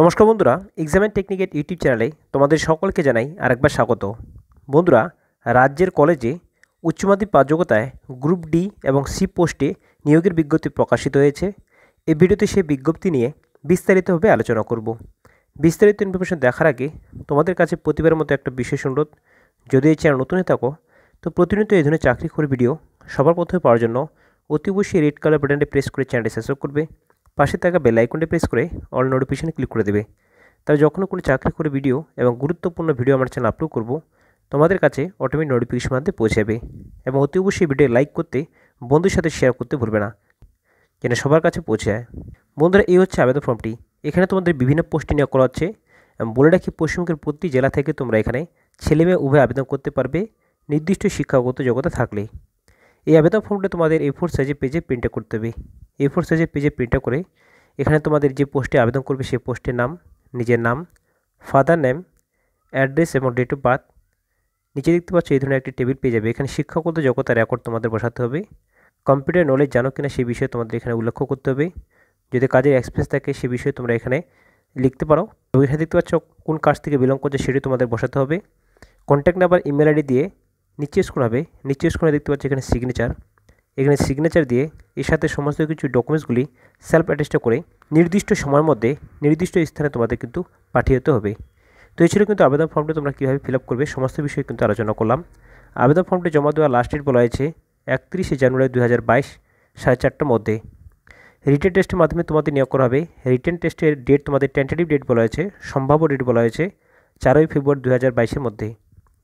নমস্কার বন্ধুরা এক্সামের টেকনিকের ইউটিউব চ্যানেলে তোমাদের সকলকে জানাই আরেকবার স্বাগত বন্ধুরা রাজ্যের কলেজে উচ্চমাধ্যমিক পাঠযোগ্যতায় গ্রুপ ডি এবং সি পোস্টে নিয়োগের বিজ্ঞপ্তি প্রকাশিত হয়েছে এই ভিডিওতে সেই বিজ্ঞপ্তি নিয়ে বিস্তারিতভাবে আলোচনা করব বিস্তারিত ইনফরমেশন দেখার আগে তোমাদের কাছে প্রতিবারের মতো একটা বিশেষ অনুরোধ যদি এই চ্যানেল নতুন হয়ে থাকো তো প্রতিনিয়ত এই ধরনের চাকরি করে ভিডিও সবার প্রথমে পাওয়ার জন্য অতি অবশ্যই রেড কালার বাটনটি প্রেস করে চ্যানেলটি সাবস্ক্রাইব করবে পাশে থাকা বেল আইকনটি প্রেস করে অল নোটিফিকেশানে ক্লিক করে দেবে তাই যখন কোনো চাকরি করে ভিডিও এবং গুরুত্বপূর্ণ ভিডিও আমার চ্যানেল আপলোড করব তোমাদের কাছে অটোমেটিক নোটিফিকেশন মাধ্যমে যাবে এবং অতি অবশ্যই ভিডিও লাইক করতে বন্ধুর সাথে শেয়ার করতে ভুলবে না যেন সবার কাছে পৌঁছে যায় বন্ধুরা এই হচ্ছে আবেদন ফর্মটি এখানে তোমাদের বিভিন্ন পোস্টে নিয়োগ করা হচ্ছে এবং বলে রাখি পশ্চিমবঙ্গের প্রতি জেলা থেকে তোমরা এখানে ছেলেমেয়ে উভয় আবেদন করতে পারবে নির্দিষ্ট শিক্ষাগত যোগ্যতা থাকলে এই আবেদন ফর্মটা তোমাদের এ ফোর সাইজে পেজে প্রিন্ট করতে হবে এ ফোর সাইজে পেজে প্রিন্ট করে এখানে তোমাদের যে পোস্টে আবেদন করবে সেই পোস্টের নাম নিজের নাম ফাদার নেম অ্যাড্রেস এবং ডেট অফ বার্থ নিচে দেখতে পাচ্ছ এই ধরনের একটি টেবিল পেয়ে যাবে এখানে শিক্ষাগত যোগ্যতা রেকর্ড তোমাদের বসাতে হবে কম্পিউটার নলেজ জানো কিনা সেই বিষয়ে তোমাদের এখানে উল্লেখ করতে হবে যদি কাজের এক্সপিরিয়েন্স থাকে সে বিষয়ে তোমরা এখানে লিখতে পারো এখানে দেখতে পাচ্ছ কোন কাজ থেকে বিলং করছে সেটি তোমাদের বসাতে হবে কন্ট্যাক্ট নাম্বার ইমেল আইডি দিয়ে নিচে হবে নিচে স্কুলে দেখতে পাচ্ছি এখানে সিগনেচার এখানে সিগনেচার দিয়ে এর সাথে সমস্ত কিছু ডকুমেন্টসগুলি সেলফ অ্যাটেস্টে করে নির্দিষ্ট সময়ের মধ্যে নির্দিষ্ট স্থানে তোমাদের কিন্তু পাঠিয়ে দিতে হবে তো এই ছিল কিন্তু আবেদন ফর্মটি তোমরা কীভাবে ফিল করবে সমস্ত বিষয়ে কিন্তু আলোচনা করলাম আবেদন ফর্মটি জমা দেওয়ার লাস্ট ডেট বলা হয়েছে একত্রিশে জানুয়ারি দু হাজার বাইশ সাড়ে চারটার মধ্যে রিটেন টেস্টের মাধ্যমে তোমাদের নিয়োগ করা হবে রিটেন টেস্টের ডেট তোমাদের টেন্টেটিভ ডেট বলা হয়েছে সম্ভাব্য ডেট বলা হয়েছে চারই ফেব্রুয়ারি দু হাজার বাইশের মধ্যে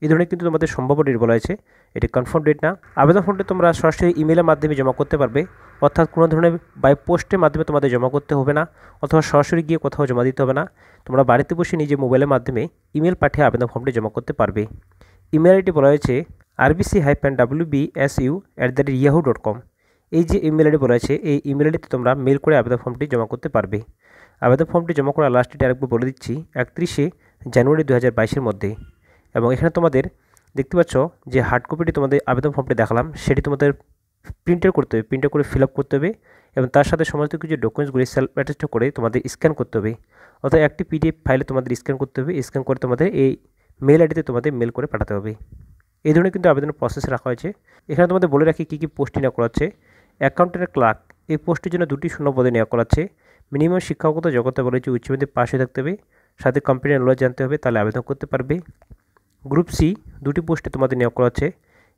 এই ধরনের কিন্তু তোমাদের সম্ভাব্য ডেট বলা হয়েছে এটি কনফার্ম ডেট না আবেদন ফর্মটি তোমরা সরাসরি ইমেলের মাধ্যমে জমা করতে পারবে অর্থাৎ কোনো ধরনের বাই পোস্টের মাধ্যমে তোমাদের জমা করতে হবে না অথবা সরাসরি গিয়ে কোথাও জমা দিতে হবে না তোমরা বাড়িতে বসে নিজে মোবাইলের মাধ্যমে ইমেল পাঠিয়ে আবেদন ফর্মটি জমা করতে পারবে ইমেল আইডি বলা হয়েছে RBC hyphen W B S U at the rate Yahoo dot com এই যে ইমেল আইডি বলা হয়েছে এই ইমেল আইডিতে তোমরা মেল করে আবেদন ফর্মটি জমা করতে পারবে আবেদন ফর্মটি জমা করার লাস্ট ডেট আরেকবার বলে দিচ্ছি একত্রিশে জানুয়ারি দু হাজার মধ্যে এবং এখানে তোমাদের দেখতে পাচ্ছ যে হার্ড কপিটি তোমাদের আবেদন ফর্মটি দেখালাম সেটি তোমাদের প্রিন্টার করতে হবে প্রিন্টার করে ফিল করতে হবে এবং তার সাথে সমস্ত কিছু ডকুমেন্টসগুলি সেলফ অ্যাটেস্ট করে তোমাদের স্ক্যান করতে হবে অর্থাৎ একটি পিডিএফ ফাইলে তোমাদের স্ক্যান করতে হবে স্ক্যান করে তোমাদের এই মেল আইডিতে তোমাদের মেল করে পাঠাতে হবে এই ধরনের কিন্তু আবেদনের প্রসেস রাখা হয়েছে এখানে তোমাদের বলে রাখি কী কী পোস্টটি নেওয়া করা হচ্ছে অ্যাকাউন্টের ক্লার্ক এই পোস্টের জন্য দুটি শূন্য পদে নেওয়া করা হচ্ছে মিনিমাম শিক্ষাগত যোগ্যতা বলেছে উচ্চমাধ্যমিক পাশে থাকতে হবে সাথে কম্পিউটার নলেজ জানতে হবে তাহলে আবেদন করতে পারবে গ্রুপ সি দুটি পোস্টে তোমাদের নিয়োগ করা হচ্ছে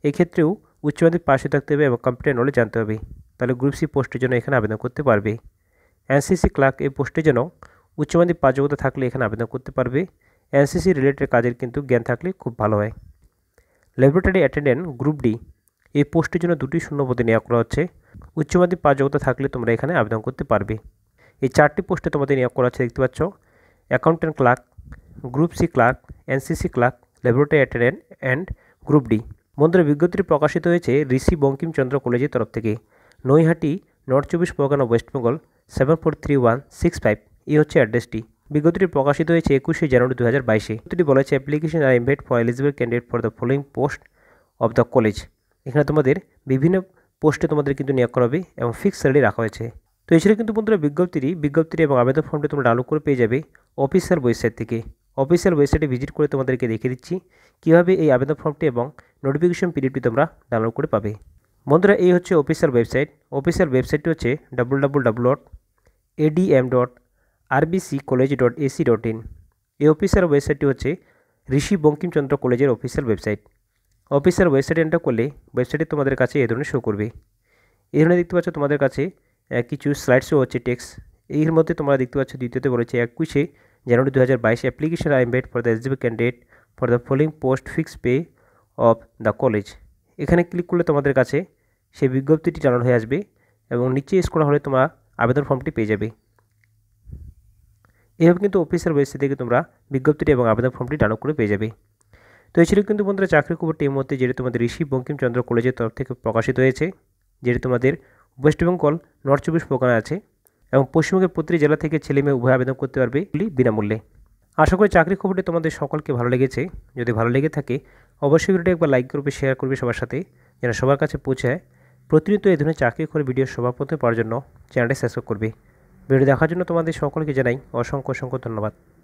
এক্ষেত্রেও উচ্চ মাধ্যমিক পাশে থাকতে হবে এবং কম্পিউটার নলেজ জানতে হবে তাহলে গ্রুপ সি পোস্টের জন্য এখানে আবেদন করতে পারবে এনসিসি ক্লার্ক এই পোস্টের জন্য উচ্চ মাধ্যমিক পাস থাকলে এখানে আবেদন করতে পারবে এনসিসি রিলেটেড কাজের কিন্তু জ্ঞান থাকলে খুব ভালো হয় ল্যাবরেটরি অ্যাটেন্ডেন্ট গ্রুপ ডি এই পোস্টের জন্য দুটি শূন্যপদে নিয়োগ করা হচ্ছে উচ্চ মাধ্যমিক পাস থাকলে তোমরা এখানে আবেদন করতে পারবে এই চারটি পোস্টে তোমাদের নিয়োগ করা হচ্ছে দেখতে পাচ্ছ accountant clerk group C clerk NCC clerk laboratory attendant and group D বন্ধুরা বিজ্ঞপ্তিটি প্রকাশিত হয়েছে ঋষি বঙ্কিমচন্দ্র কলেজের তরফ থেকে নৈহাটি নর্থ চব্বিশ Pargana West Bengal seven four three one six five এই হচ্ছে অ্যাড্রেসটি বিজ্ঞপ্তিটি প্রকাশিত হয়েছে একুশে জানুয়ারি দু হাজার বাইশে বিজ্ঞপ্তিটি বলেছে application are invite for eligible candidate for the following post of the college এখানে তোমাদের বিভিন্ন পোস্টে তোমাদের কিন্তু নিয়োগ করা হবে এবং ফিক্সড স্যালারি রাখা হয়েছে তো এছাড়া কিন্তু বন্ধুরা বিজ্ঞপ্তিটি বিজ্ঞপ্তিটি এবং আবেদন ফর্মটি তোমরা ডাউনলোড করে পেয়ে যাবে অফিসার ওয়েবসাইট থেকে অফিসিয়াল ওয়েবসাইটে ভিজিট করে তোমাদেরকে দেখিয়ে দিচ্ছি কীভাবে এই আবেদন ফর্মটি এবং নোটিফিকেশন পিরিয়ডটি তোমরা ডাউনলোড করে পাবে বন্ধুরা এই হচ্ছে অফিসিয়াল ওয়েবসাইট অফিসিয়াল ওয়েবসাইটটি হচ্ছে W dot ADM dot RBC college dot AC dot in এই অফিসিয়াল ওয়েবসাইটটি হচ্ছে ঋষি বঙ্কিমচন্দ্র কলেজের official website official website enter করলে ওয়েবসাইটে তোমাদের কাছে এ ধরনের শো করবে এই ধরনের দেখতে পাচ্ছ তোমাদের কাছে কিছু স্লাইড শো হচ্ছে টেক্সট এর মধ্যে তোমরা দেখতে পাচ্ছ দ্বিতীয়তে বলেছে একুশে January 2022 application are made for the SGB candidate for the following post fixed pay of the college এখানে ক্লিক করলে তোমাদের কাছে সেই বিজ্ঞপ্তিটি জানানো হয়ে আসবে এবং নিচে স্কোর হলে তোমরা আবেদন ফর্মটি পেয়ে যাবে এভাবে কিন্তু অফিসের ওয়েবসাইট থেকে তোমরা বিজ্ঞপ্তিটি এবং আবেদন ফর্মটি ডাউনলোড করে পেয়ে যাবে তো এই ছিল কিন্তু বন্ধুরা চাকরি খবরটি এই মধ্যে যেটি তোমাদের ঋষি বঙ্কিমচন্দ্র কলেজের তরফ থেকে প্রকাশিত হয়েছে যেটি তোমাদের ওয়েস্ট বেঙ্গল নর্থ চব্বিশ পরগনায় আছে এবং পশ্চিমবঙ্গের প্রতিটি জেলা থেকে ছেলে মেয়ে উভয় আবেদন করতে পারবে বিনামূল্যে আশা করি চাকরি খবরটি তোমাদের সকলকে ভালো লেগেছে যদি ভালো লেগে থাকে অবশ্যই ভিডিওটি একবার লাইক করবে শেয়ার করবে সবার সাথে যেন সবার কাছে পৌঁছায় প্রতিনিয়ত এই ধরনের চাকরি করে ভিডিও সবার পথে পাওয়ার জন্য চ্যানেলটি সাবস্ক্রাইব করবে ভিডিও দেখার জন্য তোমাদের সকলকে জানাই অসংখ্য অসংখ্য ধন্যবাদ